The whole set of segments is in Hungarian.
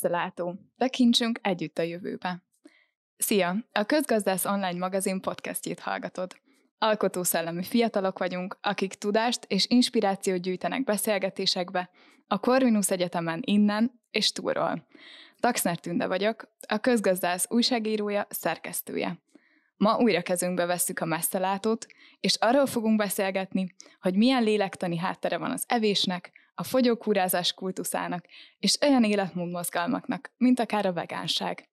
látó, Tekintsünk együtt a jövőbe. Szia! A Közgazdász Online magazin podcastjét hallgatod. Alkotó szellemi fiatalok vagyunk, akik tudást és inspirációt gyűjtenek beszélgetésekbe, a Corvinus Egyetemen innen és túlról. Taxner Tünde vagyok, a közgazdász újságírója, szerkesztője. Ma újra kezünkbe vesszük a messzelátót, és arról fogunk beszélgetni, hogy milyen lélektani háttere van az evésnek, a fogyókúrázás kultuszának és olyan életmód mozgalmaknak, mint akár a vegánság.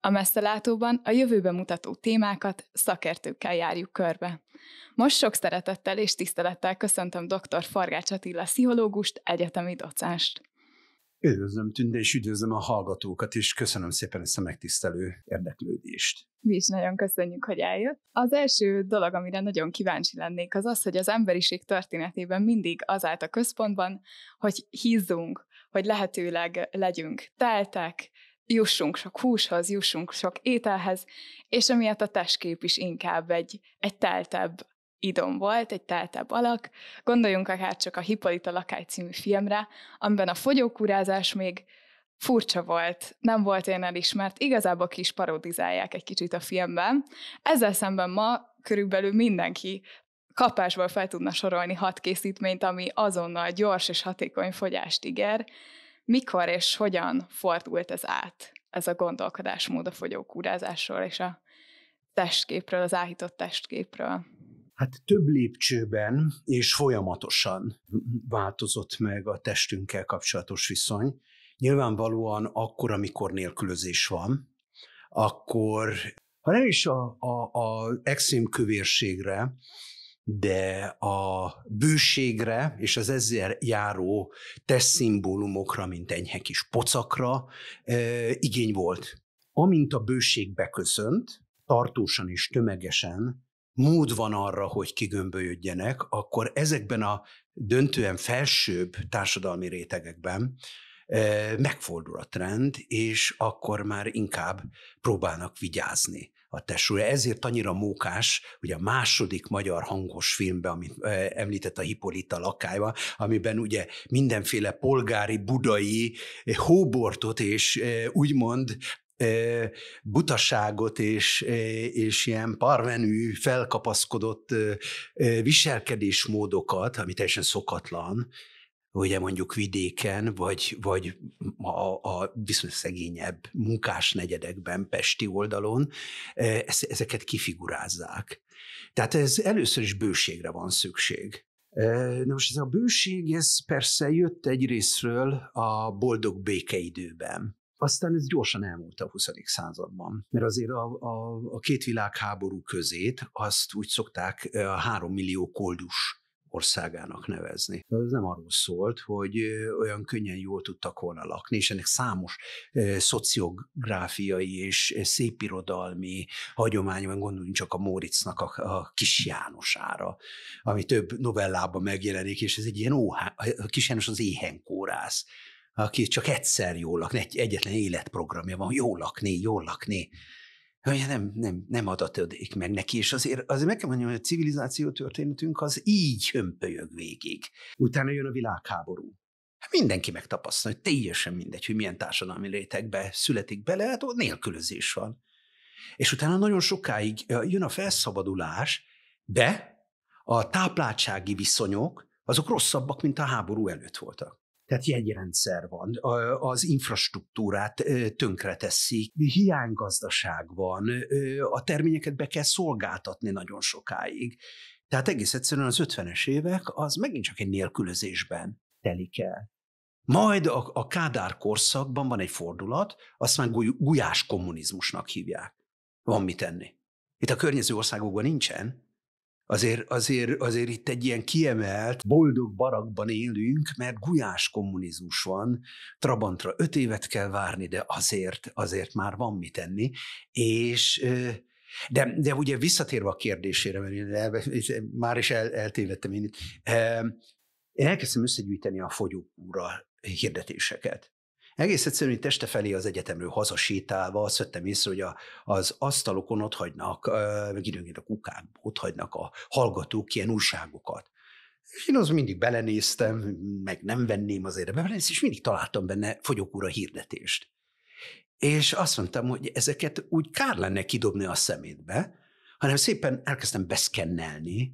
A látóban a jövőbe mutató témákat szakértőkkel járjuk körbe. Most sok szeretettel és tisztelettel köszöntöm dr. Fargács Attila pszichológust, egyetemi docást. Üdvözlöm Tünde, és üdvözlöm a hallgatókat, és köszönöm szépen ezt a megtisztelő érdeklődést. Mi is nagyon köszönjük, hogy eljött. Az első dolog, amire nagyon kíváncsi lennék, az az, hogy az emberiség történetében mindig az állt a központban, hogy hízzunk, hogy lehetőleg legyünk teltek, jussunk sok húshoz, jussunk sok ételhez, és emiatt a testkép is inkább egy, egy teltebb idom volt, egy teltebb alak. Gondoljunk akár csak a Hippolyta Lakály című filmre, amiben a fogyókúrázás még furcsa volt, nem volt én elismert, igazából kis parodizálják egy kicsit a filmben. Ezzel szemben ma körülbelül mindenki kapásból fel tudna sorolni hat készítményt, ami azonnal gyors és hatékony fogyást ígér. Mikor és hogyan fordult ez át, ez a gondolkodásmód a fogyókúrázásról és a testképről, az áhított testképről? hát több lépcsőben és folyamatosan változott meg a testünkkel kapcsolatos viszony. Nyilvánvalóan akkor, amikor nélkülözés van, akkor ha nem is a, a, a extrém kövérségre, de a bőségre és az ezzel járó tesztszimbólumokra, mint enyhe kis pocakra e, igény volt. Amint a bőség beköszönt, tartósan és tömegesen mód van arra, hogy kigömbölyödjenek, akkor ezekben a döntően felsőbb társadalmi rétegekben e, megfordul a trend, és akkor már inkább próbálnak vigyázni a tesója. Ezért annyira mókás, hogy a második magyar hangos filmbe, amit e, említett a Hippolita lakájban, amiben ugye mindenféle polgári, budai e, hóbortot és úgymond butaságot és, és ilyen parvenű, felkapaszkodott viselkedésmódokat, ami teljesen szokatlan, ugye mondjuk vidéken, vagy, vagy a, a viszonylag szegényebb munkás negyedekben, Pesti oldalon, ezeket kifigurázzák. Tehát ez először is bőségre van szükség. Na most ez a bőség, ez persze jött egyrésztről a boldog békeidőben. Aztán ez gyorsan elmúlt a 20. században, mert azért a, a, a két világháború közét azt úgy szokták a három millió koldus országának nevezni. Ez nem arról szólt, hogy olyan könnyen jól tudtak volna lakni, és ennek számos szociográfiai és szépirodalmi hagyomány van, gondoljunk csak a Móricznak a, a Kis Jánosára, ami több novellában megjelenik, és ez egy ilyen óhá, a Kis János az éhenkórász aki csak egyszer jól lakni, egy, egyetlen életprogramja van, jól lakni, jól lakni. Hogy nem, nem, nem adatodik meg neki, és azért, azért meg kell mondjam, hogy a civilizáció történetünk az így hömpölyög végig. Utána jön a világháború. Hát mindenki megtapasztalja, hogy teljesen mindegy, hogy milyen társadalmi rétegbe születik bele, hát ott nélkülözés van. És utána nagyon sokáig jön a felszabadulás, de a tápláltsági viszonyok, azok rosszabbak, mint a háború előtt voltak tehát jegyrendszer van, az infrastruktúrát tönkreteszik, hiánygazdaság van, a terményeket be kell szolgáltatni nagyon sokáig. Tehát egész egyszerűen az 50-es évek az megint csak egy nélkülözésben telik el. Majd a, a Kádár korszakban van egy fordulat, azt már guly, gulyás kommunizmusnak hívják. Van mit tenni. Itt a környező országokban nincsen, Azért, azért, azért itt egy ilyen kiemelt, boldog barakban élünk, mert gulyás kommunizmus van, Trabantra öt évet kell várni, de azért, azért már van mit enni, és de, de ugye visszatérve a kérdésére, mert én el, már is el, eltévedtem én itt, én elkezdtem összegyűjteni a fogyókúra hirdetéseket. Egész egyszerűen teste felé az egyetemről hazasétálva azt vettem észre, hogy a, az asztalokon ott hagynak, meg időnként a kukák ott hagynak a hallgatók ilyen újságokat. én az mindig belenéztem, meg nem venném azért belenéztem, és mindig találtam benne fogyókúra hirdetést. És azt mondtam, hogy ezeket úgy kár lenne kidobni a szemétbe, hanem szépen elkezdtem beszkennelni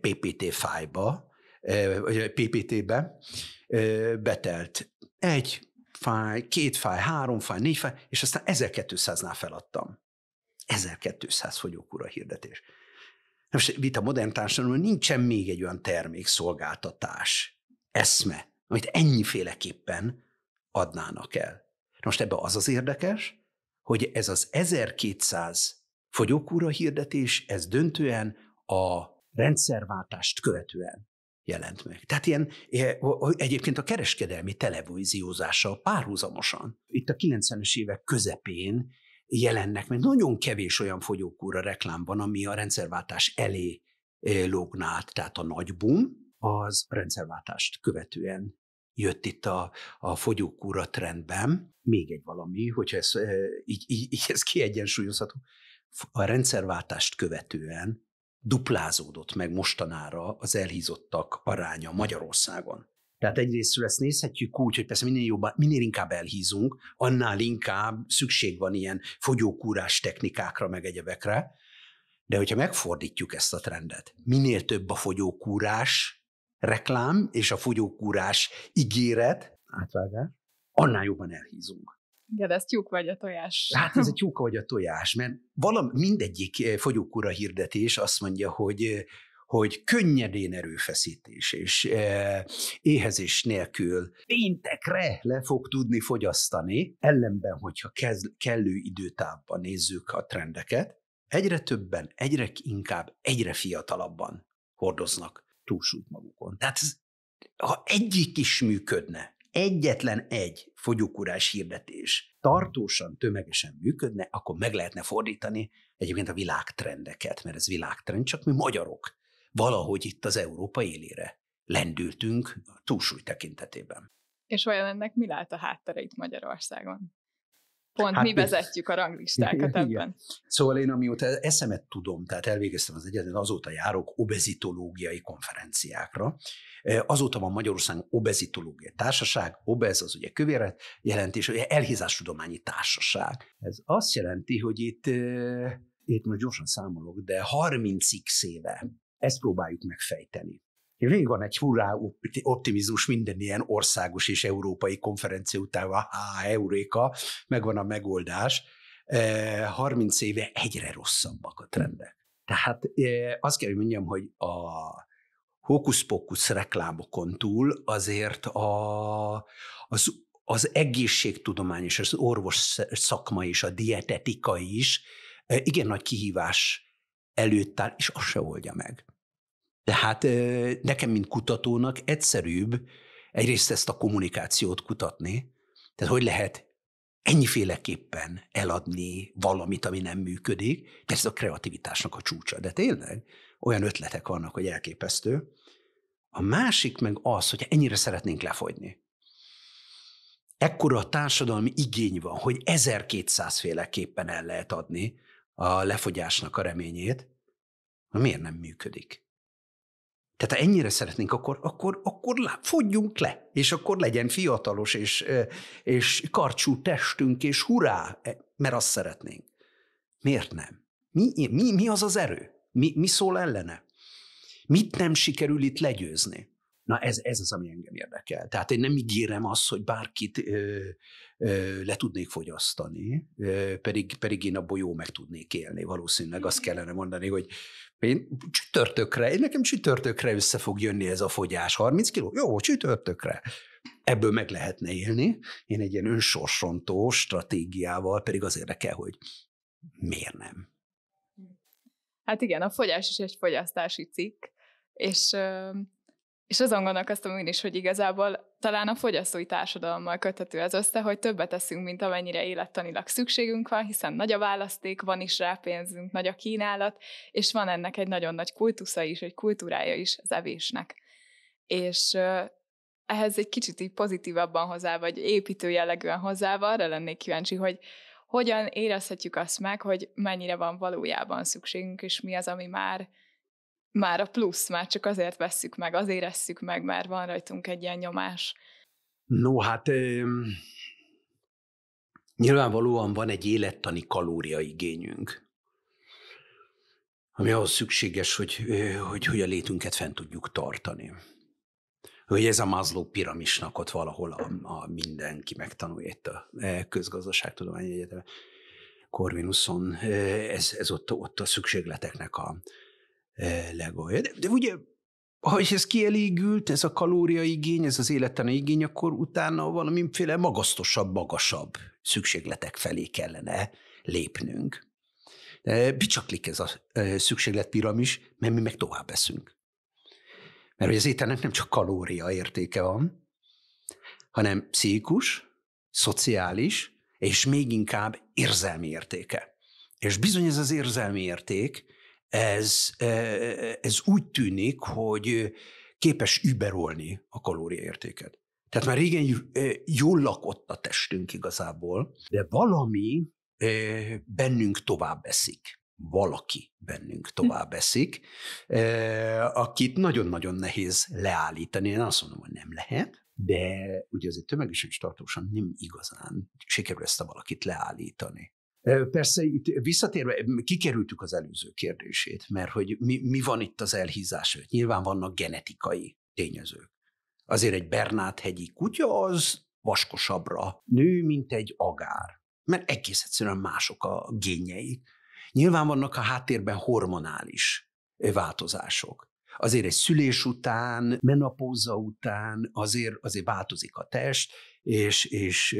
PPT fájba, vagy PPT-be betelt egy fáj, két fáj, három fáj, négy fáj, és aztán 1200-nál feladtam. 1200 fogyókúra hirdetés. Na most itt a modern társadalomban nincsen még egy olyan termék, szolgáltatás, eszme, amit ennyiféleképpen adnának el. Na most ebbe az az érdekes, hogy ez az 1200 fogyókúra hirdetés, ez döntően a rendszerváltást követően jelent meg. Tehát ilyen, eh, egyébként a kereskedelmi televíziózással párhuzamosan. Itt a 90-es évek közepén jelennek meg nagyon kevés olyan fogyókúra reklámban, ami a rendszerváltás elé eh, lógna tehát a nagy boom az rendszerváltást követően jött itt a, a fogyókúra trendben. Még egy valami, hogyha ez, eh, így, így, így ez kiegyensúlyozható, a rendszerváltást követően duplázódott meg mostanára az elhízottak aránya Magyarországon. Tehát egyrészt ezt nézhetjük úgy, hogy persze minél, jobban, minél inkább elhízunk, annál inkább szükség van ilyen fogyókúrás technikákra, meg egyebekre, de hogyha megfordítjuk ezt a trendet, minél több a fogyókúrás reklám és a fogyókúrás ígéret, átvágás, annál jobban elhízunk. Igen, ez tyúk vagy a tojás. Hát ez a tyúk vagy a tojás, mert valam, mindegyik eh, fogyókúra hirdetés azt mondja, hogy eh, hogy könnyedén erőfeszítés és eh, éhezés nélkül péntekre le fog tudni fogyasztani, ellenben, hogyha kez, kellő időtávban nézzük a trendeket, egyre többen, egyre inkább, egyre fiatalabban hordoznak túlsúlyt magukon. Tehát ha egyik is működne, egyetlen egy fogyókúrás hirdetés tartósan, tömegesen működne, akkor meg lehetne fordítani egyébként a világtrendeket, mert ez világtrend, csak mi magyarok valahogy itt az Európa élére lendültünk a túlsúly tekintetében. És olyan ennek mi lehet a háttere itt Magyarországon? pont hát mi vezetjük a ranglistákat ebben. Igen. Szóval én amióta eszemet tudom, tehát elvégeztem az egyetlen azóta járok obezitológiai konferenciákra. E, azóta van Magyarországon obezitológiai társaság, obez az ugye kövéret jelentés, ugye elhízástudományi társaság. Ez azt jelenti, hogy itt, e, itt most gyorsan számolok, de 30 x éve ezt próbáljuk megfejteni még van egy hurrá optimizmus minden ilyen országos és európai konferencia után, ha euréka, megvan a megoldás. 30 e, éve egyre rosszabbak a trendek. Tehát e, azt kell, hogy mondjam, hogy a hókusz-pókusz reklámokon túl azért a, az, az egészségtudomány és az orvos szakma és a dietetika is e, igen nagy kihívás előtt áll, és azt se oldja meg. Tehát nekem, mint kutatónak egyszerűbb egyrészt ezt a kommunikációt kutatni, tehát hogy lehet ennyiféleképpen eladni valamit, ami nem működik. de ez a kreativitásnak a csúcsa, de tényleg olyan ötletek vannak, hogy elképesztő. A másik meg az, hogy ennyire szeretnénk lefogyni. Ekkora a társadalmi igény van, hogy 1200 féleképpen el lehet adni a lefogyásnak a reményét, miért nem működik? Tehát ha ennyire szeretnénk, akkor, akkor, akkor lá, fogyjunk le, és akkor legyen fiatalos, és, és karcsú testünk, és hurrá, e, mert azt szeretnénk. Miért nem? Mi, mi, mi az az erő? Mi, mi szól ellene? Mit nem sikerül itt legyőzni? Na ez, ez az, ami engem érdekel. Tehát én nem ígérem azt, hogy bárkit ö, ö, le tudnék fogyasztani, ö, pedig, pedig én abból jó meg tudnék élni. Valószínűleg azt kellene mondani, hogy én csütörtökre, én nekem csütörtökre össze fog jönni ez a fogyás, 30 kiló, jó, csütörtökre. Ebből meg lehetne élni. Én egy ilyen önsorsontó stratégiával pedig az érdekel, hogy miért nem. Hát igen, a fogyás is egy fogyasztási cikk, és és azon gondolkoztam én is, hogy igazából talán a fogyasztói társadalommal köthető az, össze, hogy többet teszünk, mint amennyire élettanilag szükségünk van, hiszen nagy a választék, van is rá pénzünk, nagy a kínálat, és van ennek egy nagyon nagy kultusza is, egy kultúrája is az evésnek. És ehhez egy kicsit így pozitívabban hozzá, vagy építő jellegűen hozzá, arra lennék kíváncsi, hogy hogyan érezhetjük azt meg, hogy mennyire van valójában szükségünk, és mi az, ami már már a plusz, már csak azért vesszük meg, azért érezzük meg, már van rajtunk egy ilyen nyomás. No, hát nyilvánvalóan van egy élettani kalóriaigényünk, ami ahhoz szükséges, hogy, hogy, hogy a létünket fent tudjuk tartani. Hogy ez a Maslow piramisnak ott valahol a, a mindenki megtanulja itt a e, közgazdaságtudományi egyetem Corvinuson, ez, ez ott, ott a szükségleteknek a, Eh, legolja. De, de ugye, ha ez kielégült, ez a kalóriaigény, ez az életen igény, akkor utána valamiféle magasztosabb, magasabb szükségletek felé kellene lépnünk. De bicsaklik ez a eh, szükségletpiramis, mert mi meg tovább eszünk. Mert hogy az ételnek nem csak kalória értéke van, hanem pszichikus, szociális, és még inkább érzelmi értéke. És bizony ez az érzelmi érték, ez, e, ez úgy tűnik, hogy képes überolni a kalóriaértéket. Tehát már régen e, jól lakott a testünk igazából, de valami e, bennünk tovább eszik. Valaki bennünk hm. tovább eszik, akit nagyon-nagyon nehéz leállítani. Én azt mondom, hogy nem lehet, de ugye azért tömegesen és tartósan nem igazán sikerül ezt a valakit leállítani. Persze itt visszatérve, kikerültük az előző kérdését, mert hogy mi, mi van itt az elhízás? Nyilván vannak genetikai tényezők. Azért egy Bernát-hegyi kutya az vaskosabbra nő, mint egy agár, mert egész egyszerűen mások a génjei. Nyilván vannak a háttérben hormonális változások. Azért egy szülés után, menopóza után azért, azért változik a test, és, és,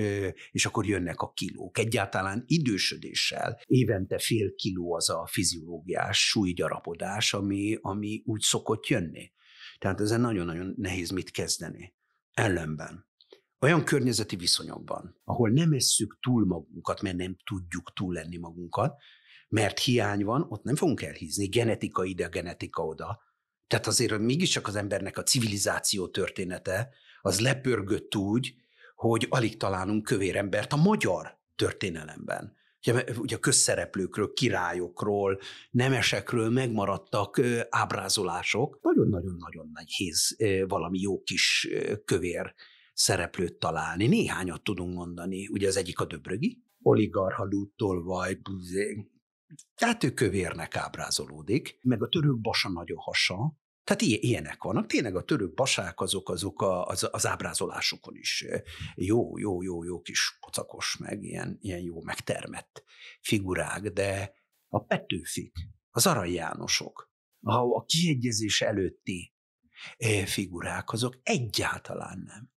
és akkor jönnek a kilók. Egyáltalán idősödéssel évente fél kiló az a fiziológiás súlygyarapodás, ami, ami úgy szokott jönni. Tehát ezen nagyon-nagyon nehéz mit kezdeni. Ellenben olyan környezeti viszonyokban, ahol nem esszük túl magunkat, mert nem tudjuk túl lenni magunkat, mert hiány van, ott nem fogunk elhízni, genetika ide, genetika oda. Tehát azért mégiscsak az embernek a civilizáció története, az lepörgött úgy, hogy alig találunk kövér embert a magyar történelemben. Ugye, ugye a közszereplőkről, királyokról, nemesekről megmaradtak ábrázolások. Nagyon-nagyon-nagyon nehéz valami jó kis kövér szereplőt találni. Néhányat tudunk mondani. Ugye az egyik a Döbrögi, oligarha vagy, tehát ő kövérnek ábrázolódik, meg a török basa nagyon hasa, tehát ilyenek vannak. Tényleg a török basák azok, azok a, az, az ábrázolásokon is jó, jó, jó, jó kis kocakos, meg ilyen, ilyen jó megtermett figurák, de a Petőfik, az Arany Jánosok, a, a kiegyezés előtti figurák, azok egyáltalán nem.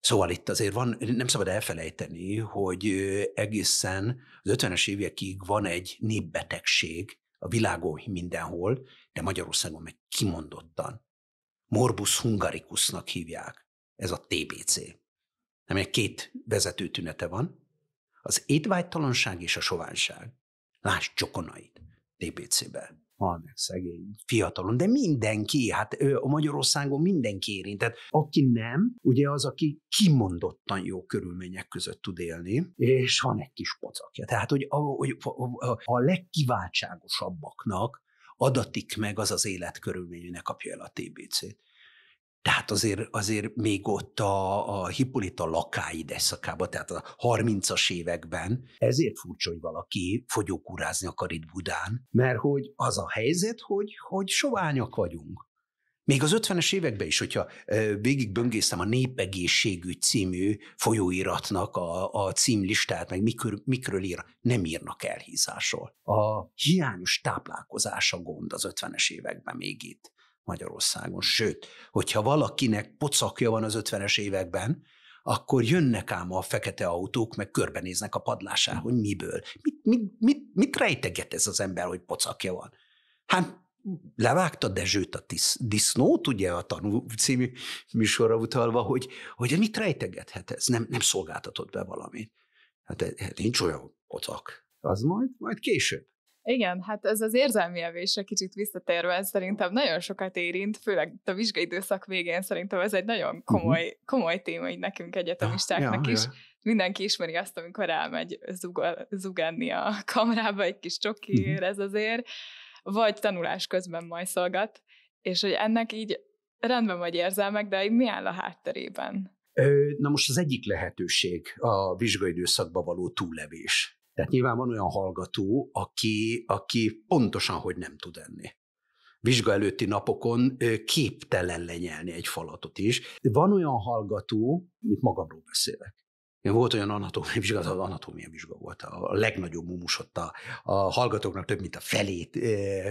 Szóval itt azért van, nem szabad elfelejteni, hogy egészen az 50-es évekig van egy népbetegség a világon mindenhol, de Magyarországon meg kimondottan. Morbus hungaricusnak hívják, ez a TBC. egy két vezető tünete van, az étvágytalanság és a soványság. Lásd csokonait TBC-be. van szegény, fiatalon, de mindenki, hát ő, a Magyarországon mindenki érintett. Aki nem, ugye az, aki kimondottan jó körülmények között tud élni, és van egy kis pocakja. Tehát, hogy a, a, a, a legkiváltságosabbaknak adatik meg az az életkörülmény, hogy ne kapja el a TBC-t. Tehát azért, azért még ott a, a Hippolita lakáid szakában, tehát a 30-as években, ezért furcsa, hogy valaki fogyókúrázni akar itt Budán, mert hogy az a helyzet, hogy, hogy soványak vagyunk. Még az 50-es években is, hogyha böngésztem a Népegészségű című folyóiratnak a, a címlistát, meg mikről, mikről ír, nem írnak elhízásról. A hiányos táplálkozás a gond az 50-es években még itt Magyarországon. Sőt, hogyha valakinek pocakja van az 50-es években, akkor jönnek ám a fekete autók, meg körbenéznek a padlásán, hogy miből. Mit, mit, mit, mit rejteget ez az ember, hogy pocakja van? Hát levágta Dezsőt a tisz, disznót, ugye a tanú című műsorra utalva, hogy, hogy mit rejtegethet ez, nem, nem szolgáltatott be valamit. Hát eh, eh, nincs olyan otak. Az majd, majd később. Igen, hát ez az érzelmi evésre kicsit visszatérve, ez szerintem nagyon sokat érint, főleg a vizsgai időszak végén szerintem ez egy nagyon mhm. komoly, komoly téma így nekünk egyetemistáknak ja, is. Ja. Mindenki ismeri azt, amikor elmegy zugal, zuganni a kamrába egy kis uh-huh. ez azért vagy tanulás közben majszolgat, és hogy ennek így rendben vagy érzelmek, de így mi áll a hátterében? Na most az egyik lehetőség a vizsgaidőszakba való túllevés. Tehát nyilván van olyan hallgató, aki, aki pontosan, hogy nem tud enni vizsga előtti napokon képtelen lenyelni egy falatot is. Van olyan hallgató, mint magamról beszélek, volt olyan anatómia vizsga, az anatómia vizsga volt a legnagyobb mumus, ott a, a hallgatóknak több mint a felét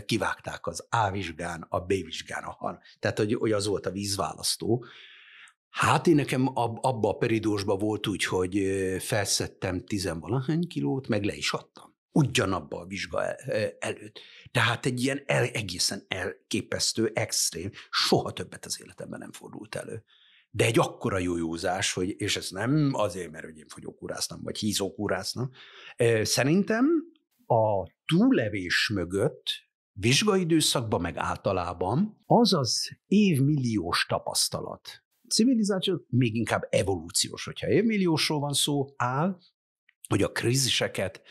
kivágták az A vizsgán, a B vizsgán, a han. Tehát, hogy, hogy az volt a vízválasztó. Hát én nekem ab, abba a peridósba volt úgy, hogy felszettem tizenvalahány kilót, meg le is adtam ugyanabba a vizsga el, előtt. Tehát egy ilyen el, egészen elképesztő, extrém, soha többet az életemben nem fordult elő de egy akkora jójózás, hogy, és ez nem azért, mert hogy én fogyókúráztam, vagy hízókúráztam, szerintem a túlevés mögött vizsgaidőszakban, meg általában az az évmilliós tapasztalat, civilizáció, még inkább evolúciós, hogyha évmilliósról van szó, áll, hogy a kríziseket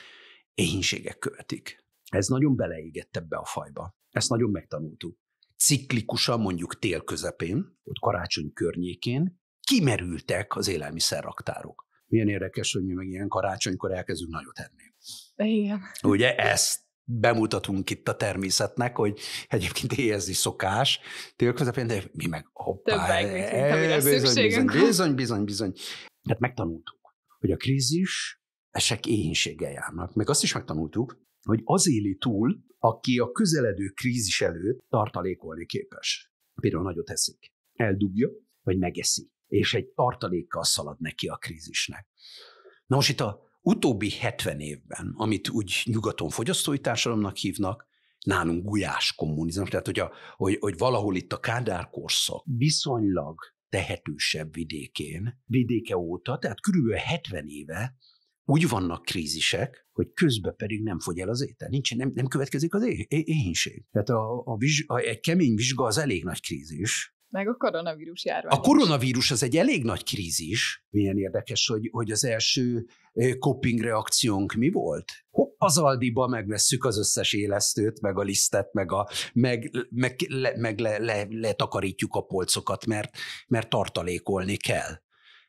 éhínségek követik. Ez nagyon beleégett ebbe a fajba. Ezt nagyon megtanultuk ciklikusa mondjuk tél közepén, ott karácsony környékén kimerültek az élelmiszerraktárok. Milyen érdekes, hogy mi meg ilyen karácsonykor elkezdünk nagyot enni. Igen. Ugye ezt bemutatunk itt a természetnek, hogy egyébként éhezni szokás, tél közepén, de mi meg hoppá, e, bizony, bizony, bizony, bizony, bizony. Hát megtanultuk, hogy a krízis esek éhénységgel járnak. Meg azt is megtanultuk, hogy az éli túl, aki a közeledő krízis előtt tartalékolni képes. Például nagyot eszik, eldugja, vagy megeszi, és egy tartalékkal szalad neki a krízisnek. Na most itt a utóbbi 70 évben, amit úgy nyugaton fogyasztói társadalomnak hívnak, nálunk gulyás kommunizmus, tehát hogy, a, hogy, hogy valahol itt a Kádár korszak viszonylag tehetősebb vidékén, vidéke óta, tehát körülbelül 70 éve úgy vannak krízisek, hogy közben pedig nem fogy el az étel, nincs, nem, nem következik az éhínség, éhénység. Tehát a, a, vizs, a, egy kemény vizsga az elég nagy krízis. Meg a koronavírus járvány. A koronavírus az egy elég nagy krízis. Milyen érdekes, hogy, hogy az első coping reakciónk mi volt? Hopp, az Aldiba megvesszük az összes élesztőt, meg a lisztet, meg, a, meg, meg, le, meg le, le, letakarítjuk a polcokat, mert, mert tartalékolni kell.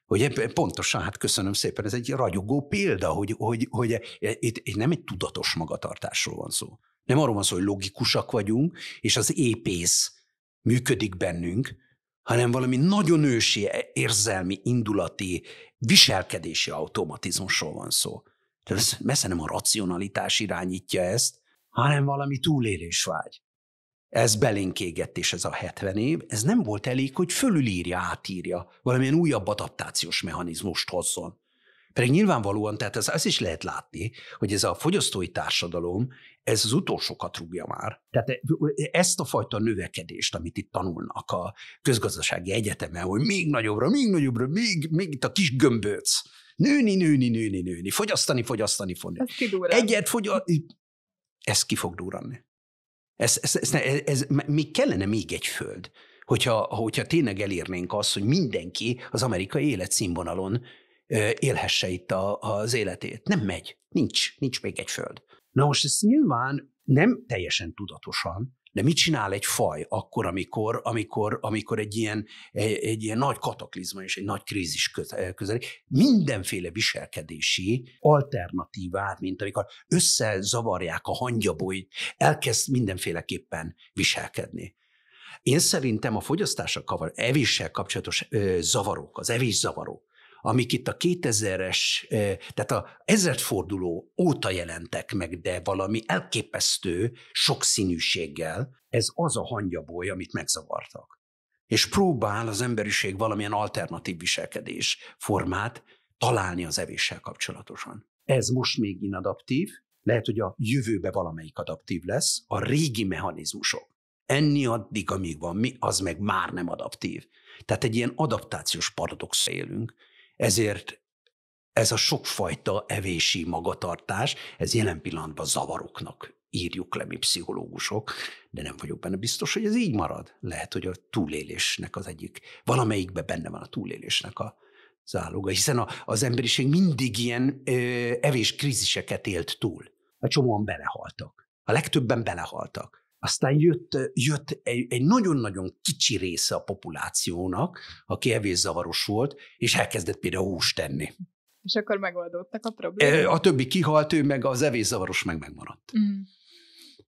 Hogy pontosan, hát köszönöm szépen, ez egy ragyogó példa, hogy, hogy, hogy e, e, itt, itt nem egy tudatos magatartásról van szó. Nem arról van szó, hogy logikusak vagyunk, és az épész működik bennünk, hanem valami nagyon ősi e, érzelmi, indulati, viselkedési automatizmusról van szó. Tehát ez messze nem a racionalitás irányítja ezt, hanem valami túlélésvágy ez belénk égett, és ez a 70 év, ez nem volt elég, hogy fölülírja, átírja, valamilyen újabb adaptációs mechanizmust hozzon. Pedig nyilvánvalóan, tehát ez, ez is lehet látni, hogy ez a fogyasztói társadalom, ez az utolsókat rúgja már. Tehát ezt a fajta növekedést, amit itt tanulnak a közgazdasági egyetemen, hogy még nagyobbra, még nagyobbra, még, még itt a kis gömböc. Nőni, nőni, nőni, nőni, fogyasztani, fogyasztani, fogyasztani. Egyet fogyasztani, ez ki fog durranni. Ez, ez, ez, ez, ez, még kellene még egy föld, hogyha, hogyha tényleg elérnénk azt, hogy mindenki az amerikai életszínvonalon élhesse itt a, az életét. Nem megy. Nincs. Nincs még egy föld. Na most ezt nyilván nem teljesen tudatosan, de mit csinál egy faj akkor, amikor, amikor, amikor egy, ilyen, egy, egy ilyen nagy kataklizma és egy nagy krízis eh, közeli mindenféle viselkedési alternatívát, mint amikor összezavarják a hangyabolyt, elkezd mindenféleképpen viselkedni. Én szerintem a fogyasztással, evéssel kapcsolatos ö, zavarok, az zavarok, amik itt a 2000-es, eh, tehát a ezredforduló óta jelentek meg, de valami elképesztő sokszínűséggel, ez az a hangyaboly, amit megzavartak. És próbál az emberiség valamilyen alternatív viselkedés formát találni az evéssel kapcsolatosan. Ez most még inadaptív, lehet, hogy a jövőbe valamelyik adaptív lesz, a régi mechanizmusok. Enni addig, amíg van mi, az meg már nem adaptív. Tehát egy ilyen adaptációs paradox élünk, ezért ez a sokfajta evési magatartás, ez jelen pillanatban zavaroknak írjuk le mi pszichológusok, de nem vagyok benne biztos, hogy ez így marad. Lehet, hogy a túlélésnek az egyik, valamelyikbe benne van a túlélésnek a záloga, hiszen a, az emberiség mindig ilyen ö, evés kríziseket élt túl. A csomóan belehaltak. A legtöbben belehaltak. Aztán jött, jött egy, egy nagyon-nagyon kicsi része a populációnak, aki evészavaros volt, és elkezdett például húst tenni. És akkor megoldódtak a problémák. A többi kihalt, ő meg az evészavaros meg megmaradt. Mm.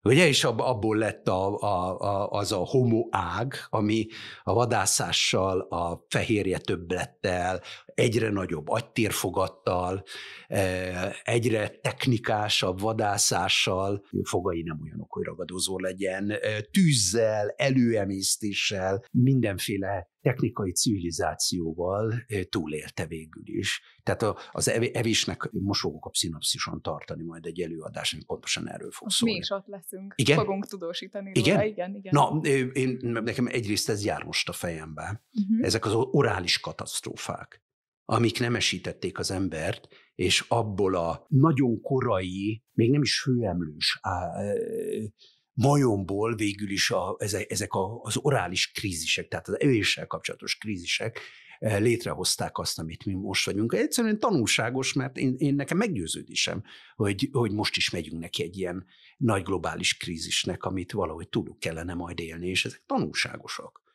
Ugye, és abból lett a, a, a, az a homoág, ami a vadászással, a fehérje többlettel, egyre nagyobb agytérfogattal, e, egyre technikásabb vadászással, fogai nem olyanok, hogy ragadozó legyen, e, tűzzel, előemésztéssel, mindenféle technikai civilizációval e, túlélte végül is. Tehát az evésnek fogok a szinapszison tartani majd egy előadás, ami pontosan erről fog szólni. Mi is ott leszünk, igen? fogunk tudósítani igen? róla. Igen, igen. Na, én, nekem egyrészt ez jár most a fejembe. Uh-huh. Ezek az orális katasztrófák amik nemesítették az embert, és abból a nagyon korai, még nem is hőemlős á, majomból végül is a, ezek a, az orális krízisek, tehát az evéssel kapcsolatos krízisek létrehozták azt, amit mi most vagyunk. Egyszerűen tanulságos, mert én, én nekem meggyőződésem, hogy, hogy most is megyünk neki egy ilyen nagy globális krízisnek, amit valahogy tudunk kellene majd élni, és ezek tanulságosak.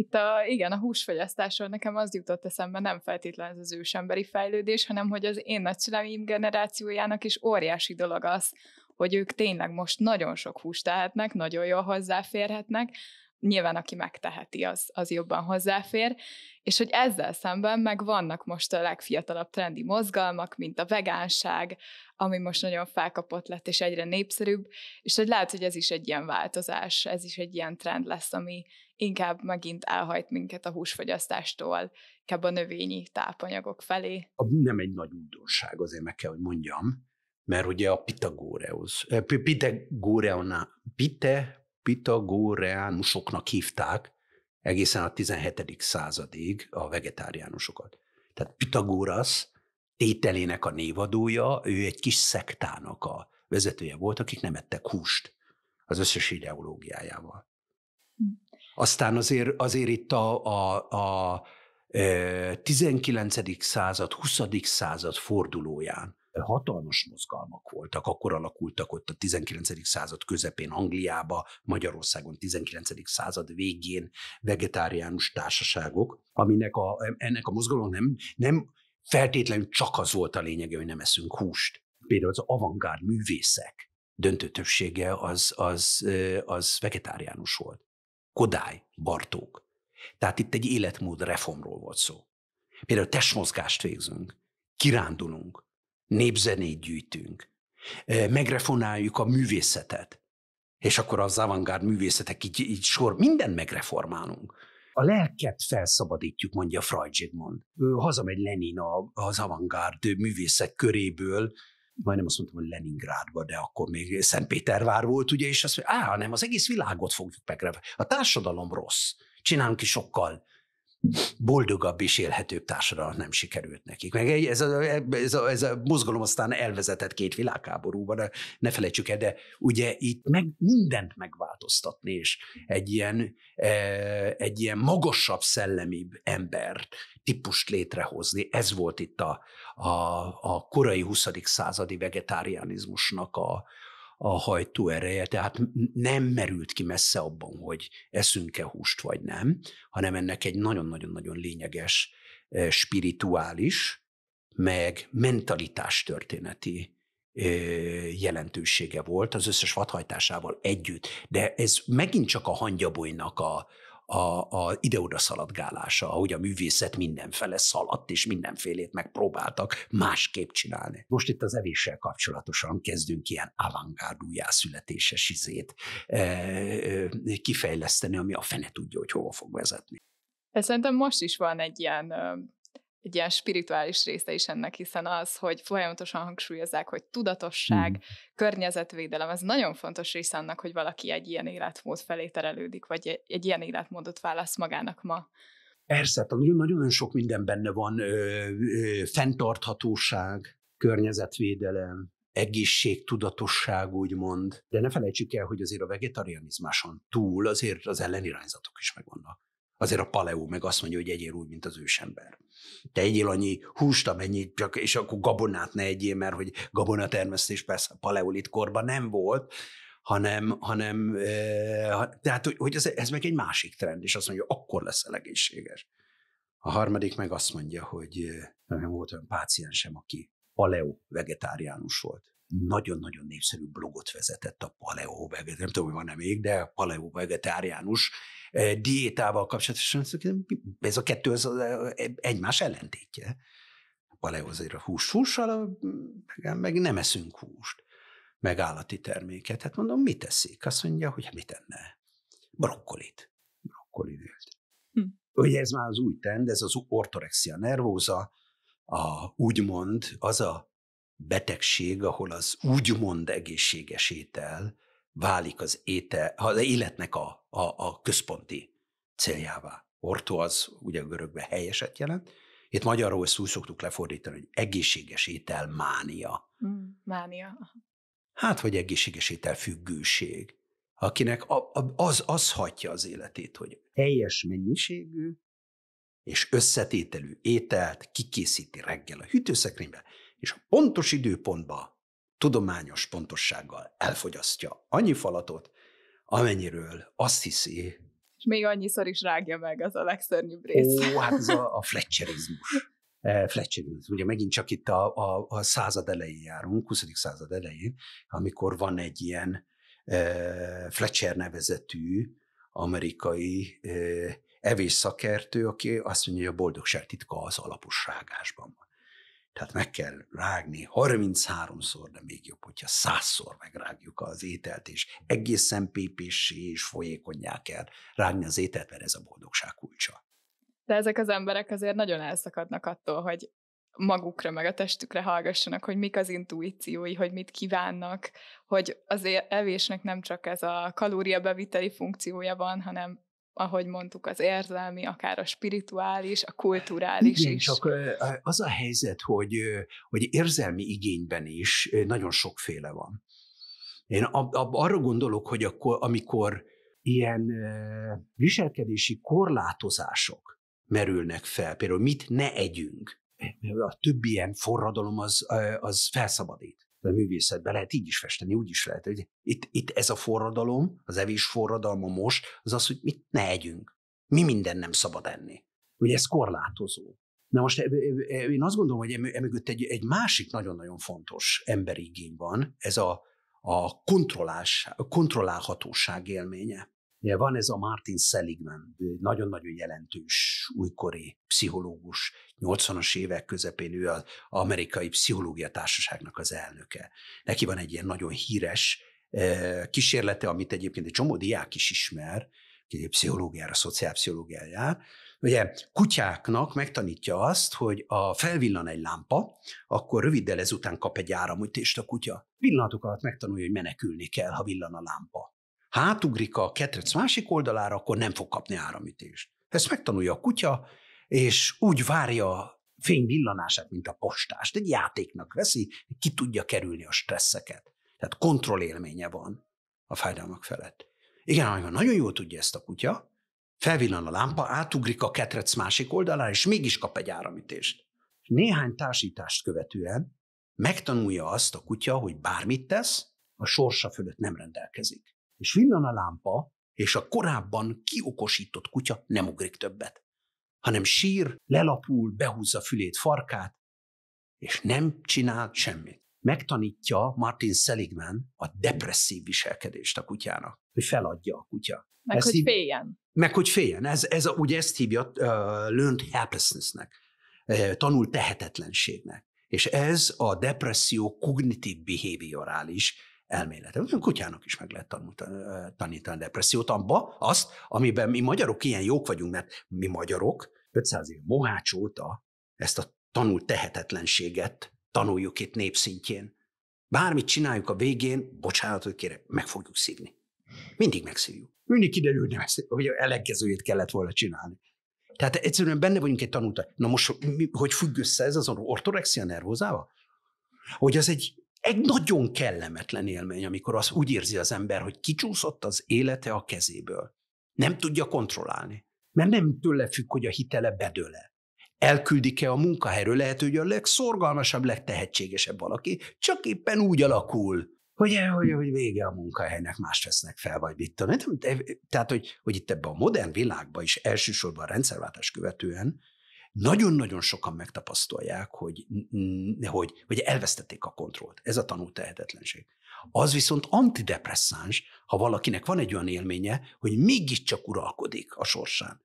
Itt a, igen, a húsfogyasztásról nekem az jutott eszembe, nem feltétlenül ez az ősemberi fejlődés, hanem hogy az én nagyszüleim generációjának is óriási dolog az, hogy ők tényleg most nagyon sok húst tehetnek, nagyon jól hozzáférhetnek, nyilván aki megteheti, az, az jobban hozzáfér, és hogy ezzel szemben meg vannak most a legfiatalabb trendi mozgalmak, mint a vegánság, ami most nagyon felkapott lett, és egyre népszerűbb, és hogy lehet, hogy ez is egy ilyen változás, ez is egy ilyen trend lesz, ami inkább megint elhajt minket a húsfogyasztástól, inkább a növényi tápanyagok felé. Nem egy nagy újdonság, azért meg kell, hogy mondjam, mert ugye a Pitagóreus, eh, Pitagóreana, Pite, Pitagóreánusoknak hívták egészen a 17. századig a vegetáriánusokat. Tehát Pitagórasz tételének a névadója, ő egy kis szektának a vezetője volt, akik nem ettek húst az összes ideológiájával. Aztán azért, azért itt a, a, a 19. E, század, 20. század fordulóján hatalmas mozgalmak voltak, akkor alakultak ott a 19. század közepén Angliába, Magyarországon 19. század végén vegetáriánus társaságok, aminek a, ennek a mozgalom nem, nem feltétlenül csak az volt a lényege, hogy nem eszünk húst. Például az avantgárd művészek döntő többsége az, az, e, az vegetáriánus volt. Kodály, Bartók. Tehát itt egy életmód reformról volt szó. Például testmozgást végzünk, kirándulunk, népzenét gyűjtünk, megreformáljuk a művészetet, és akkor az avantgárd művészetek így, így sor, mindent megreformálunk. A lelket felszabadítjuk, mondja Freud Zsigmond. Ő hazamegy Lenin az avantgárd művészek köréből, majdnem azt mondtam, hogy Leningrádba, de akkor még Szentpétervár volt, ugye, és azt mondja, á, nem, az egész világot fogjuk megrevelni. A társadalom rossz. Csinálunk ki sokkal boldogabb és élhetőbb társadalom nem sikerült nekik. Meg ez a, ez, a, ez a mozgalom aztán elvezetett két de ne felejtsük el, de ugye itt meg mindent megváltoztatni, és egy ilyen, e, egy ilyen magasabb, szellemibb ember típust létrehozni, ez volt itt a, a, a korai 20. századi vegetáriánizmusnak a, a hajtó ereje, tehát nem merült ki messze abban, hogy eszünk-e húst vagy nem, hanem ennek egy nagyon-nagyon-nagyon lényeges eh, spirituális, meg mentalitás történeti eh, jelentősége volt az összes vadhajtásával együtt. De ez megint csak a hangyabolynak a, a, a ide-oda szaladgálása, ahogy a művészet mindenfele szaladt, és mindenfélét megpróbáltak másképp csinálni. Most itt az evéssel kapcsolatosan kezdünk ilyen avantgárd újjászületéses izét e, e, kifejleszteni, ami a fene tudja, hogy hova fog vezetni. De szerintem most is van egy ilyen egy ilyen spirituális része is ennek, hiszen az, hogy folyamatosan hangsúlyozzák, hogy tudatosság, mm. környezetvédelem, ez nagyon fontos része annak, hogy valaki egy ilyen életmód felé terelődik, vagy egy ilyen életmódot válasz magának ma. Persze, nagyon-nagyon sok minden benne van, ö, ö, fenntarthatóság, környezetvédelem, egészségtudatosság, úgymond. De ne felejtsük el, hogy azért a vegetarianizmáson túl azért az ellenirányzatok is megvannak. Azért a paleó meg azt mondja, hogy egyél úgy, mint az ősember te egyél annyi húst, amennyit csak, és akkor gabonát ne egyél, mert hogy gabonatermesztés persze a paleolit korban nem volt, hanem, hanem tehát, hogy, ez, ez meg egy másik trend, és azt mondja, akkor leszel egészséges. A harmadik meg azt mondja, hogy nem volt olyan páciensem, aki paleo vegetáriánus volt. Nagyon-nagyon népszerű blogot vezetett a paleo vegetáriánus, nem tudom, hogy van-e még, de paleo vegetáriánus, diétával kapcsolatosan, ez a kettő az e, e, egymás ellentétje. A paleo azért a hús hússal, meg, meg nem eszünk húst, meg állati terméket. Hát mondom, mit teszik? Azt mondja, hogy hát mit enne? Brokkolit. Brokkoli Hm. Ugye ez már az új trend, ez az ortorexia nervóza, a, úgymond az a betegség, ahol az úgymond egészséges étel, válik az, éte, az életnek a, a, a központi céljává. Ortó az ugye görögben helyeset jelent, itt magyarul ezt úgy szoktuk lefordítani, hogy egészséges étel mánia. Mm, mánia. Hát, vagy egészséges étel függőség. Akinek a, a, az, az hatja az életét, hogy helyes mennyiségű és összetételű ételt kikészíti reggel a hűtőszekrénybe, és a pontos időpontban tudományos pontossággal elfogyasztja annyi falatot, amennyiről azt hiszi. És még annyiszor is rágja meg, az a legszörnyűbb rész. Ó, hát ez a, a fletcherizmus. E, fletcherizmus. Ugye megint csak itt a, a, a század elején járunk, 20. század elején, amikor van egy ilyen e, Fletcher nevezetű amerikai e, szakértő, aki azt mondja, hogy a boldogság titka az alaposságásban van. Tehát meg kell rágni 33-szor, de még jobb, hogyha 100-szor megrágjuk az ételt, és egészen pépésé és folyékonyá kell rágni az ételt, mert ez a boldogság kulcsa. De ezek az emberek azért nagyon elszakadnak attól, hogy magukra, meg a testükre hallgassanak, hogy mik az intuíciói, hogy mit kívánnak, hogy az evésnek nem csak ez a kalóriabeviteli funkciója van, hanem ahogy mondtuk, az érzelmi, akár a spirituális, a kulturális Igen, is. csak az a helyzet, hogy, hogy érzelmi igényben is nagyon sokféle van. Én arra gondolok, hogy akkor, amikor ilyen viselkedési korlátozások merülnek fel, például mit ne együnk, a több ilyen forradalom az, az felszabadít a művészetben lehet így is festeni, úgy is lehet. Hogy itt, itt ez a forradalom, az evés forradalma most, az az, hogy mit ne együnk. Mi minden nem szabad enni. Ugye ez korlátozó. Na most én azt gondolom, hogy emögött egy, egy másik nagyon-nagyon fontos emberi igény van, ez a, a, kontrollás, a kontrollálhatóság élménye. Ugye van ez a Martin Seligman, nagyon-nagyon jelentős újkori pszichológus, 80-as évek közepén ő az amerikai pszichológia társaságnak az elnöke. Neki van egy ilyen nagyon híres eh, kísérlete, amit egyébként egy csomó diák is ismer, egy pszichológiára, szociálpszichológiára jár, ugye kutyáknak megtanítja azt, hogy a felvillan egy lámpa, akkor röviddel ezután kap egy áramütést a kutya. Pillanatok alatt megtanulja, hogy menekülni kell, ha villan a lámpa hátugrik a ketrec másik oldalára, akkor nem fog kapni áramütést. Ezt megtanulja a kutya, és úgy várja a fény villanását, mint a postást. Egy játéknak veszi, ki tudja kerülni a stresszeket. Tehát kontrollélménye van a fájdalmak felett. Igen, amiben nagyon jól tudja ezt a kutya, felvillan a lámpa, átugrik a ketrec másik oldalára, és mégis kap egy áramütést. Néhány társítást követően megtanulja azt a kutya, hogy bármit tesz, a sorsa fölött nem rendelkezik és villan a lámpa, és a korábban kiokosított kutya nem ugrik többet, hanem sír, lelapul, behúzza fülét, farkát, és nem csinál semmit. Megtanítja Martin Seligman a depresszív viselkedést a kutyának, hogy feladja a kutya. Meg ezt hogy féljen. Meg hogy féljen. Ez, ez a, ugye ezt hívja uh, learned helplessnessnek, uh, tanul tehetetlenségnek. És ez a depresszió kognitív behaviorális elmélete. Ugyan kutyának is meg lehet tanult, tanítani a depressziót, abba azt, amiben mi magyarok ilyen jók vagyunk, mert mi magyarok 500 év mohács óta ezt a tanult tehetetlenséget tanuljuk itt népszintjén. Bármit csináljuk a végén, bocsánatot kérek, meg fogjuk szívni. Mindig megszívjuk. Mindig kiderül, hogy, a ellenkezőjét kellett volna csinálni. Tehát egyszerűen benne vagyunk egy tanulta. Na most, hogy függ össze ez az ortorexia nervózával? Hogy az egy egy nagyon kellemetlen élmény, amikor az úgy érzi az ember, hogy kicsúszott az élete a kezéből. Nem tudja kontrollálni, mert nem tőle függ, hogy a hitele bedőle. Elküldik-e a munkahelyről, lehet, hogy a legszorgalmasabb, legtehetségesebb valaki, csak éppen úgy alakul, hogy, eh, hogy, hogy vége a munkahelynek, más vesznek fel, vagy mit tudom. Tehát, hogy, hogy itt ebben a modern világban is elsősorban a rendszerváltás követően nagyon-nagyon sokan megtapasztalják, hogy, hogy, hogy elvesztették a kontrollt. Ez a tanult tehetetlenség. Az viszont antidepresszáns, ha valakinek van egy olyan élménye, hogy mégiscsak uralkodik a sorsán.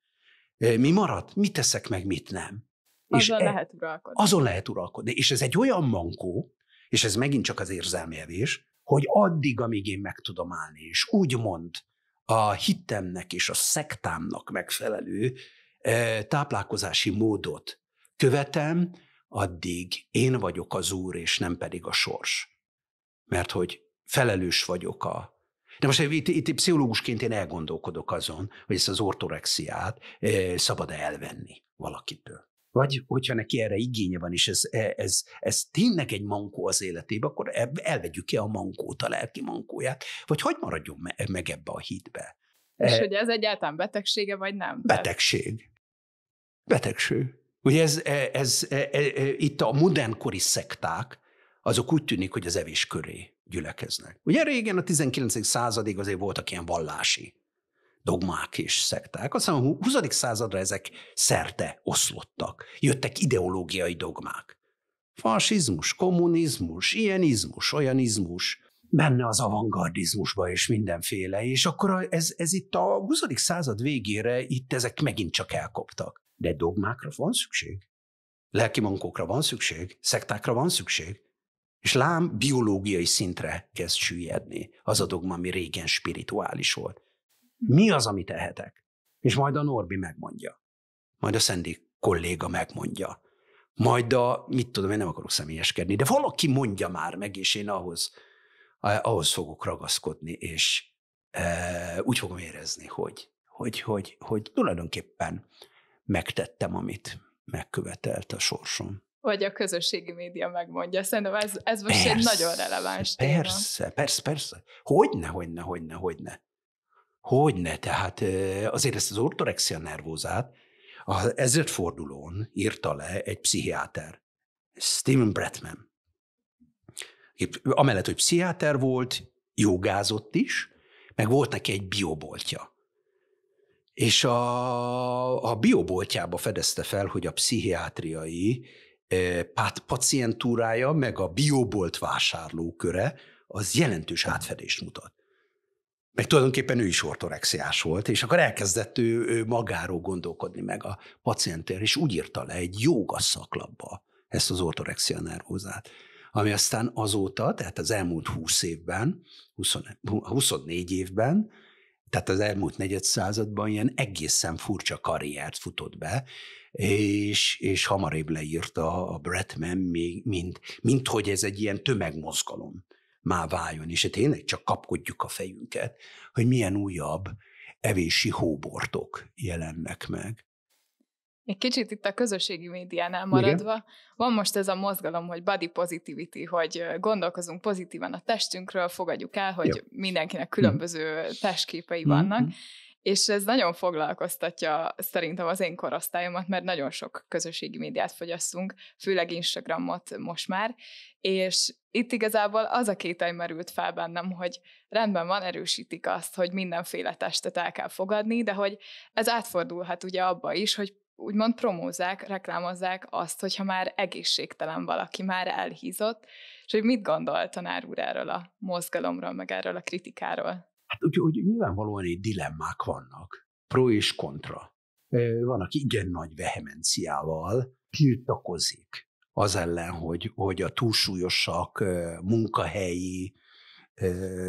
E, mi marad? Mit teszek meg, mit nem? Azon és e, lehet uralkodni. Azon lehet uralkodni. És ez egy olyan mankó, és ez megint csak az érzelmjevés, hogy addig, amíg én meg tudom állni, és úgymond a hitemnek és a szektámnak megfelelő táplálkozási módot követem, addig én vagyok az úr, és nem pedig a sors. Mert hogy felelős vagyok a de most itt, itt pszichológusként én elgondolkodok azon, hogy ezt az ortorexiát szabad elvenni valakitől. Vagy hogyha neki erre igénye van, és ez, e, ez, ez tényleg egy mankó az életében, akkor elvegyük e a mankót, a lelki mankóját, vagy hogy maradjon meg ebbe a hitbe. És e, hogy ez egyáltalán betegsége, vagy nem? Betegség. Betegső. Ugye ez, e, ez, ez, ez, e, itt a modernkori szekták, azok úgy tűnik, hogy az evés köré gyülekeznek. Ugye régen a 19. századig azért voltak ilyen vallási dogmák és szekták. Aztán a 20. századra ezek szerte oszlottak. Jöttek ideológiai dogmák. Fasizmus, kommunizmus, ilyenizmus, olyanizmus, benne az avantgardizmusba és mindenféle, és akkor ez, ez itt a 20. század végére itt ezek megint csak elkoptak. De dogmákra van szükség. Lelki munkokra van szükség, szektákra van szükség. És lám biológiai szintre kezd süllyedni az a dogma, ami régen spirituális volt. Hm. Mi az, amit tehetek? És majd a Norbi megmondja. Majd a Szendi kolléga megmondja. Majd a, mit tudom, én nem akarok személyeskedni, de valaki mondja már meg, és én ahhoz, ahhoz fogok ragaszkodni, és e, úgy fogom érezni, hogy, hogy, hogy, hogy tulajdonképpen megtettem, amit megkövetelt a sorsom. Vagy a közösségi média megmondja. Szerintem ez, ez most persze, egy nagyon releváns téma. Persze, persze, persze. Hogyne, hogyne, hogyne, hogyne. Hogyne, tehát azért ezt az ortorexia nervózát a ezredfordulón írta le egy pszichiáter, Steven Bretman. Amellett, hogy pszichiáter volt, jogázott is, meg volt neki egy bioboltja. És a, a bioboltjába fedezte fel, hogy a pszichiátriai pacientúrája, meg a biobolt vásárlóköre az jelentős átfedést mutat. Meg tulajdonképpen ő is ortorexiás volt, és akkor elkezdett ő, ő magáról gondolkodni meg a pacientér, és úgy írta le egy joga szaklapba ezt az ortorexia nervózát, ami aztán azóta, tehát az elmúlt 20 évben, 20, 24 évben tehát az elmúlt negyed században ilyen egészen furcsa karriert futott be, és, és hamarébb leírta a Bretman, mint, mint hogy ez egy ilyen tömegmozgalom már váljon, és hát tényleg csak kapkodjuk a fejünket, hogy milyen újabb evési hóbortok jelennek meg. Egy kicsit itt a közösségi médiánál maradva, Igen. van most ez a mozgalom, hogy body positivity, hogy gondolkozunk pozitívan a testünkről, fogadjuk el, hogy Jó. mindenkinek hm. különböző mm. testképei mm. vannak, hm. és ez nagyon foglalkoztatja szerintem az én korosztályomat, mert nagyon sok közösségi médiát fogyasszunk, főleg Instagramot most már, és itt igazából az a két merült fel bennem, hogy rendben van, erősítik azt, hogy mindenféle testet el kell fogadni, de hogy ez átfordulhat ugye abba is, hogy úgymond promózzák, reklámozzák azt, hogyha már egészségtelen valaki, már elhízott, és hogy mit gondol tanár úr erről a mozgalomról, meg erről a kritikáról? Hát úgy, úgy nyilvánvalóan egy dilemmák vannak, pro és kontra. Van, aki igen nagy vehemenciával tiltakozik az ellen, hogy, hogy a túlsúlyosak munkahelyi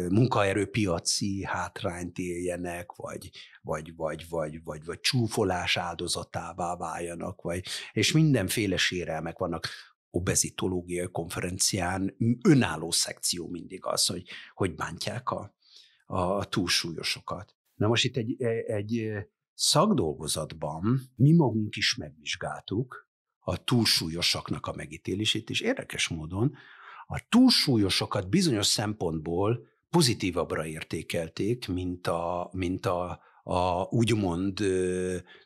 munkaerőpiaci hátrányt éljenek, vagy, vagy, vagy, vagy, vagy, vagy csúfolás áldozatává váljanak, vagy, és mindenféle sérelmek vannak obezitológiai konferencián önálló szekció mindig az, hogy, hogy bántják a, a túlsúlyosokat. Na most itt egy, e, egy szakdolgozatban mi magunk is megvizsgáltuk a túlsúlyosaknak a megítélését, és érdekes módon a túlsúlyosokat bizonyos szempontból pozitívabbra értékelték, mint a, mint a, a úgymond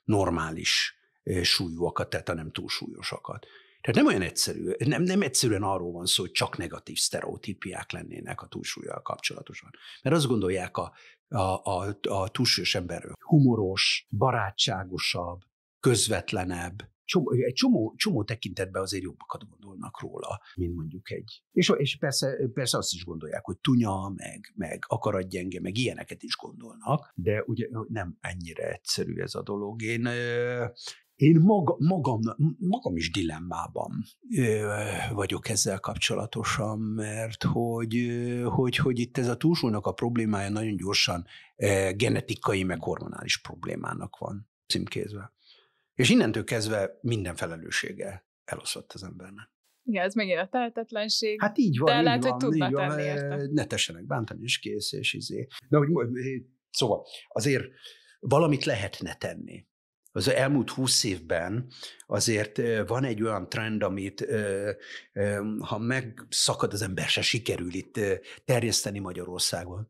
normális súlyúakat, tehát a nem túlsúlyosakat. Tehát nem olyan egyszerű, nem, nem egyszerűen arról van szó, hogy csak negatív sztereotípiák lennének a túlsúlyjal kapcsolatosan. Mert azt gondolják a, a, a, a túlsúlyos emberről humoros, barátságosabb, közvetlenebb, csomó, egy csomó, csomó tekintetben azért jobbakat gondolnak róla, mint mondjuk egy. És, és persze, persze azt is gondolják, hogy tunya, meg, meg gyenge, meg ilyeneket is gondolnak, de ugye nem ennyire egyszerű ez a dolog. Én, én maga, magam, magam is dilemmában vagyok ezzel kapcsolatosan, mert hogy, hogy, hogy itt ez a túlsúlynak a problémája nagyon gyorsan genetikai, meg hormonális problémának van címkézve. És innentől kezdve minden felelőssége eloszott az embernek. Igen, ez megint a tehetetlenség. Hát így van, De így lehet, van, hogy tudna így van, eh, érte. Ne tessenek bántani, és kész, és izé. De hogy, eh, szóval azért valamit lehetne tenni. Az elmúlt húsz évben azért eh, van egy olyan trend, amit ha megszakad az ember, se sikerül itt terjeszteni Magyarországon,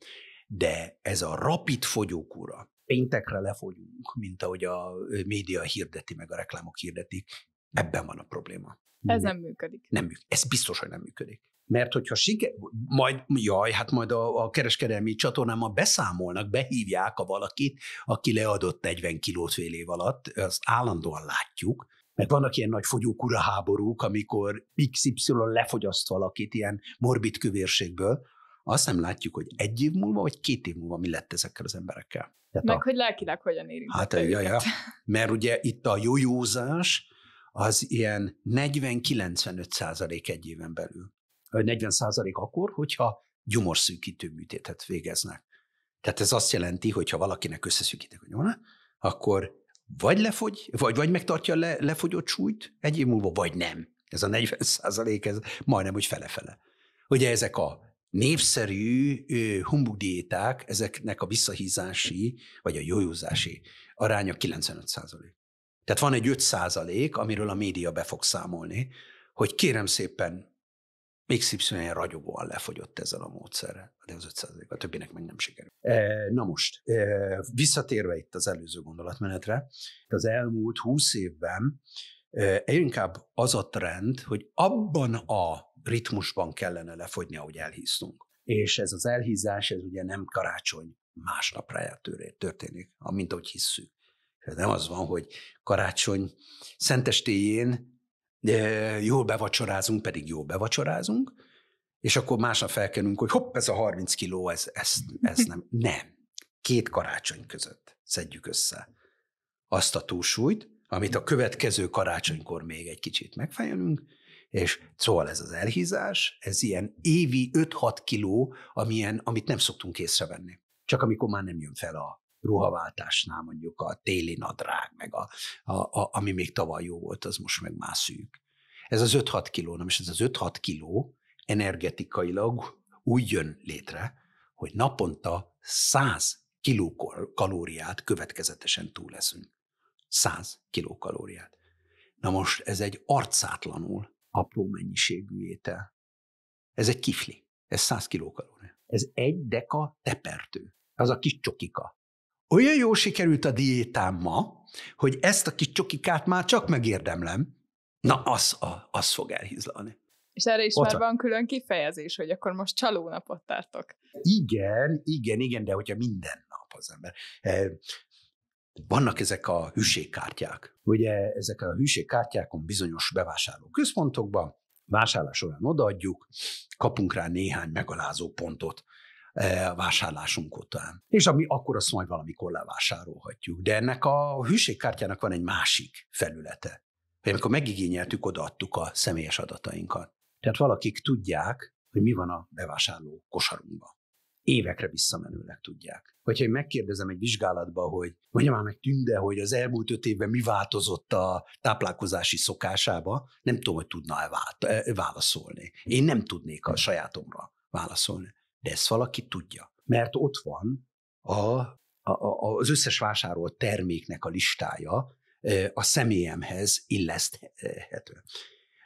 de ez a rapid fogyókúra, péntekre lefogyunk, mint ahogy a média hirdeti, meg a reklámok hirdetik. Ebben van a probléma. Ez nem, működik. Nem működik. Ez biztos, hogy nem működik. Mert hogyha siker, majd, jaj, hát majd a, a kereskedelmi csatornámmal beszámolnak, behívják a valakit, aki leadott 40 kilót fél év alatt, azt állandóan látjuk, mert vannak ilyen nagy fogyókura háborúk, amikor XY lefogyaszt valakit ilyen morbid kövérségből, azt nem látjuk, hogy egy év múlva, vagy két év múlva mi lett ezekkel az emberekkel. Tehát Meg a... hogy lelkileg hogyan érint. Hát, ja, ja, mert ugye itt a jójózás az ilyen 40-95 százalék egy éven belül. 40 százalék akkor, hogyha gyomorszűkítő műtétet végeznek. Tehát ez azt jelenti, hogy ha valakinek összeszűkítik a nyomra, akkor vagy lefogy, vagy, vagy megtartja le, lefogyott súlyt egy év múlva, vagy nem. Ez a 40 százalék, ez majdnem, hogy fele-fele. Ugye ezek a népszerű humbug diéták, ezeknek a visszahízási vagy a jójózási aránya 95 százalék. Tehát van egy 5 százalék, amiről a média be fog számolni, hogy kérem szépen, szépen ragyogóan lefogyott ezzel a módszerrel, de az 5 százalék, a többinek meg nem sikerül. Na most, visszatérve itt az előző gondolatmenetre, az elmúlt 20 évben inkább az a trend, hogy abban a ritmusban kellene lefogyni, ahogy elhíztunk. És ez az elhízás, ez ugye nem karácsony másnapra történik, amint ahogy hisszük. Nem az van, hogy karácsony szentestéjén jól bevacsorázunk, pedig jól bevacsorázunk, és akkor másnap felkelünk, hogy hopp, ez a 30 kiló, ez, ez, ez nem. Nem. Két karácsony között szedjük össze azt a túlsúlyt, amit a következő karácsonykor még egy kicsit megfejlünk, és szóval ez az elhízás, ez ilyen évi 5-6 kiló, amilyen, amit nem szoktunk észrevenni. Csak amikor már nem jön fel a ruhaváltásnál mondjuk a téli nadrág, meg a, a, a, ami még tavaly jó volt, az most meg már szűk. Ez az 5-6 kiló, nem és ez az 5-6 kiló energetikailag úgy jön létre, hogy naponta 100 kilókalóriát következetesen túleszünk. 100 kilókalóriát. Na most ez egy arcátlanul apró mennyiségű étel. Ez egy kifli, ez 100 kilókalória. Ez egy deka tepertő, az a kis csokika. Olyan jó sikerült a diétám ma, hogy ezt a kis csokikát már csak megérdemlem, na az, a, az fog elhizlani. És erre is Ott már van. van külön kifejezés, hogy akkor most csalónapot tartok. Igen, igen, igen, de hogyha minden nap az ember eh, vannak ezek a hűségkártyák. Ugye ezek a hűségkártyákon bizonyos bevásárló központokban vásárlás során odaadjuk, kapunk rá néhány megalázó pontot eh, a vásárlásunk után. És ami akkor azt majd valamikor levásárolhatjuk. De ennek a hűségkártyának van egy másik felülete. Hogy amikor megigényeltük, odaadtuk a személyes adatainkat. Tehát valakik tudják, hogy mi van a bevásárló kosarunkban évekre visszamenőleg tudják. Hogyha én megkérdezem egy vizsgálatba, hogy mondja már meg Tünde, hogy az elmúlt öt évben mi változott a táplálkozási szokásába, nem tudom, hogy tudna-e e, válaszolni. Én nem tudnék a sajátomra válaszolni. De ezt valaki tudja. Mert ott van a, a, a, az összes vásárolt terméknek a listája e, a személyemhez illeszthető.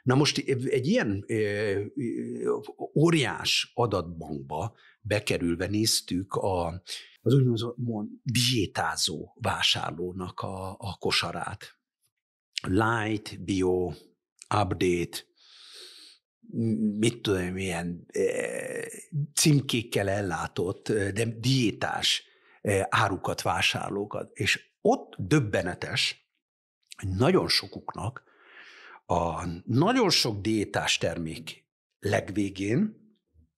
Na most egy ilyen e, óriás adatbankba bekerülve néztük a, az úgynevezett diétázó vásárlónak a, a kosarát. Light, bio, update, mit tudom, én, milyen e, címkékkel ellátott, e, de diétás e, árukat vásárlókat. És ott döbbenetes, nagyon sokuknak a nagyon sok diétás termék legvégén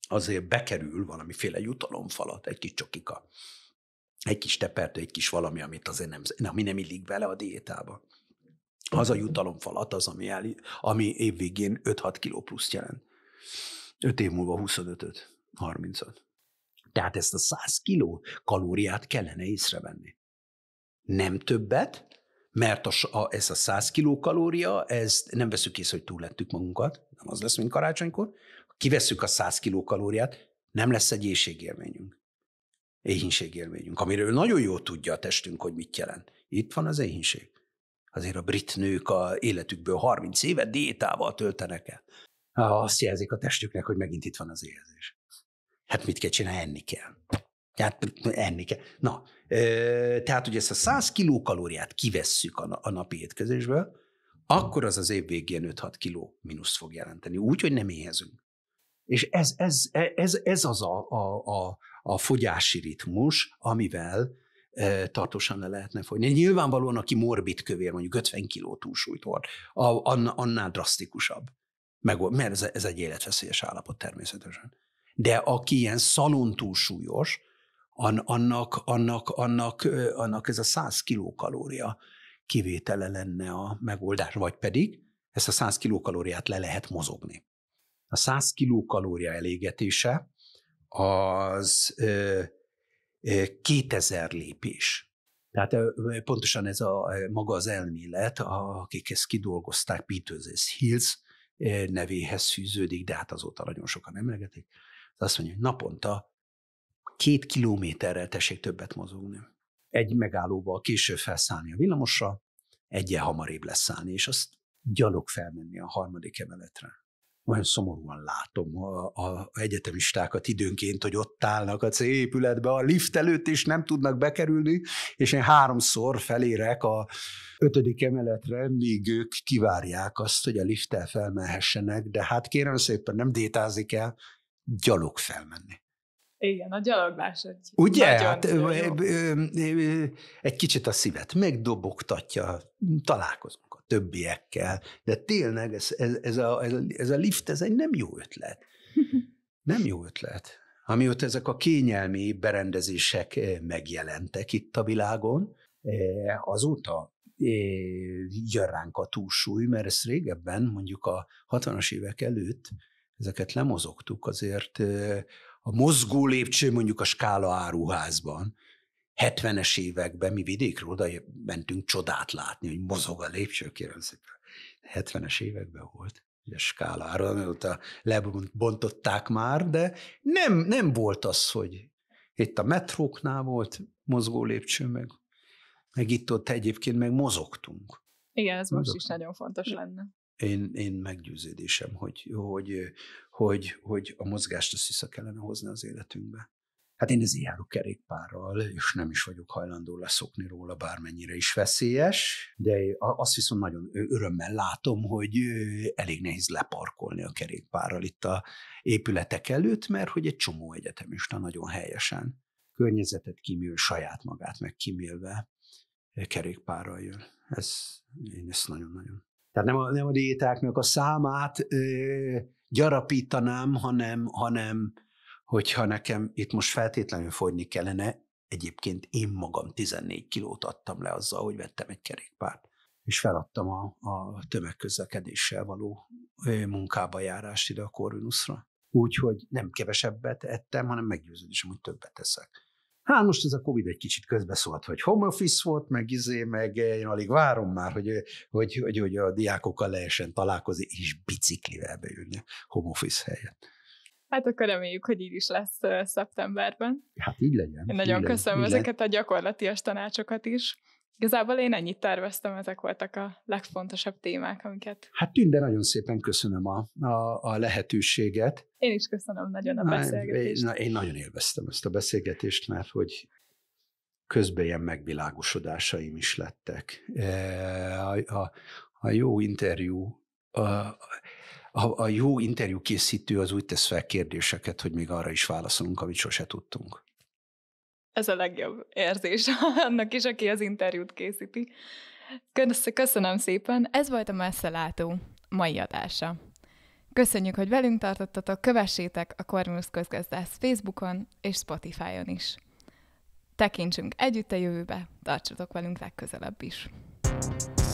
azért bekerül valamiféle jutalomfalat, egy kis csokika, egy kis tepert, egy kis valami, amit azért nem, ami nem illik bele a diétába. Az a mhm. jutalomfalat az, ami, el, ami évvégén 5-6 kiló plusz jelent. 5 év múlva 25-öt, 35. Tehát ezt a 100 kiló kalóriát kellene észrevenni. Nem többet, mert a, a, ez a 100 kiló kalória, ezt nem veszük észre, hogy túl lettük magunkat, nem az lesz, mint karácsonykor, kivesszük a 100 kilokalóriát, nem lesz egy éjségélményünk. Éhínségélményünk, amiről nagyon jól tudja a testünk, hogy mit jelent. Itt van az éhínség. Azért a brit nők a életükből 30 éve diétával töltenek el. Azt jelzik a testüknek, hogy megint itt van az éhezés. Hát mit kell csinálni? Enni kell. Tehát enni kell. Na, tehát, hogy ezt a 100 kilókalóriát kivesszük a, a napi étkezésből, akkor az az év végén 5-6 kiló mínusz fog jelenteni. Úgy, hogy nem éhezünk. És ez, ez, ez, ez az a, a, a, a fogyási ritmus, amivel e, tartósan le lehetne fogyni. Nyilvánvalóan, aki morbid kövér, mondjuk 50 kiló túlsúlyt hord, annál drasztikusabb. Meg, mert ez, ez egy életveszélyes állapot természetesen. De aki ilyen szalon túlsúlyos, annak, annak, annak, annak ez a 100 kilókalória kivétele lenne a megoldás, vagy pedig ezt a 100 kilókalóriát le lehet mozogni a 100 kilókalória elégetése az 2000 lépés. Tehát pontosan ez a maga az elmélet, akik ezt kidolgozták, Peters Hills nevéhez fűződik, de hát azóta nagyon sokan emlegetik. Azt mondja, hogy naponta két kilométerrel tessék többet mozogni. Egy megállóval később felszállni a villamosra, egyen hamarabb leszállni, és azt gyalog felmenni a harmadik emeletre olyan szomorúan látom a, a egyetemistákat időnként, hogy ott állnak a C épületbe, a lift előtt is nem tudnak bekerülni, és én háromszor felérek a ötödik emeletre, míg ők kivárják azt, hogy a lifttel felmehessenek, de hát kérem szépen nem détázik el, gyalog felmenni. Igen, a gyaloglás egy Ugye? Hát, jó. egy kicsit a szívet megdobogtatja, találkozunk többiekkel. De tényleg ez, ez, ez, a, ez a lift, ez egy nem jó ötlet. Nem jó ötlet. Amióta ezek a kényelmi berendezések eh, megjelentek itt a világon, eh, azóta eh, jön ránk a túlsúly, mert ezt régebben, mondjuk a 60-as évek előtt ezeket lemozogtuk, azért a mozgó lépcső mondjuk a skála áruházban, 70-es években mi vidékről oda mentünk csodát látni, hogy mozog a lépcső, kérem szépen. 70-es években volt, ugye skálára, amióta lebontották már, de nem, nem volt az, hogy itt a metróknál volt mozgó lépcső, meg, meg itt-ott egyébként meg mozogtunk. Igen, ez most is nagyon fontos lenne. Én, én meggyőződésem, hogy, hogy, hogy, hogy a mozgást azt vissza kellene hozni az életünkbe. Hát én ezért járok kerékpárral, és nem is vagyok hajlandó leszokni róla, bármennyire is veszélyes, de azt viszont nagyon örömmel látom, hogy elég nehéz leparkolni a kerékpárral itt a épületek előtt, mert hogy egy csomó egyetemista nagyon helyesen környezetet kímél, saját magát meg megkímélve e kerékpárral jön. Ez, én ezt nagyon-nagyon. Tehát nem a, nem a diétáknak a számát ö, gyarapítanám, hanem, hanem hogyha nekem itt most feltétlenül fogyni kellene, egyébként én magam 14 kilót adtam le azzal, hogy vettem egy kerékpárt, és feladtam a, a tömegközlekedéssel való munkába járást ide a Corvinusra. Úgyhogy nem kevesebbet ettem, hanem meggyőződésem, hogy többet teszek. Hát most ez a Covid egy kicsit közbeszólt, hogy home office volt, meg izé, meg én alig várom már, hogy, hogy, hogy, hogy a diákokkal lehessen találkozni, és biciklivel bejönni home office helyett. Hát akkor reméljük, hogy így is lesz szeptemberben. Hát így legyen. Én nagyon így köszönöm legyen. ezeket a gyakorlatias tanácsokat is. Igazából én ennyit terveztem, ezek voltak a legfontosabb témák, amiket... Hát Tünde, nagyon szépen köszönöm a, a, a lehetőséget. Én is köszönöm nagyon a beszélgetést. Na, én, én nagyon élveztem ezt a beszélgetést, mert hogy közben ilyen megvilágosodásaim is lettek. E, a, a, a jó interjú a, a, a jó interjú készítő az úgy tesz fel kérdéseket, hogy még arra is válaszolunk, amit sose tudtunk. Ez a legjobb érzés annak is, aki az interjút készíti. Köszönöm szépen, ez volt a messzelátó mai adása. Köszönjük, hogy velünk tartottatok, kövessétek a Kormusz közgazdász Facebookon és Spotify-on is. Tekintsünk együtt a jövőbe, tartsatok velünk legközelebb is. thank you